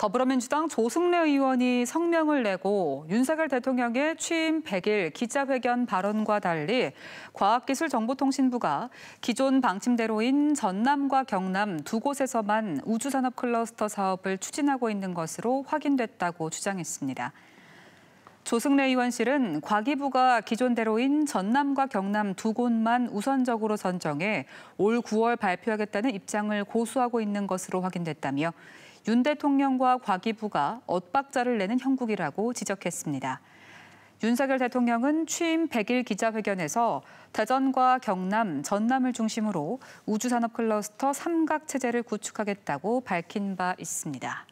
더불어민주당 조승래 의원이 성명을 내고 윤석열 대통령의 취임 100일 기자회견 발언과 달리 과학기술정보통신부가 기존 방침대로인 전남과 경남 두 곳에서만 우주산업 클러스터 사업을 추진하고 있는 것으로 확인됐다고 주장했습니다. 조승래 의원실은 과기부가 기존대로인 전남과 경남 두 곳만 우선적으로 선정해 올 9월 발표하겠다는 입장을 고수하고 있는 것으로 확인됐다며 윤 대통령과 과기부가 엇박자를 내는 형국이라고 지적했습니다. 윤석열 대통령은 취임 100일 기자회견에서 대전과 경남, 전남을 중심으로 우주산업 클러스터 삼각체제를 구축하겠다고 밝힌 바 있습니다.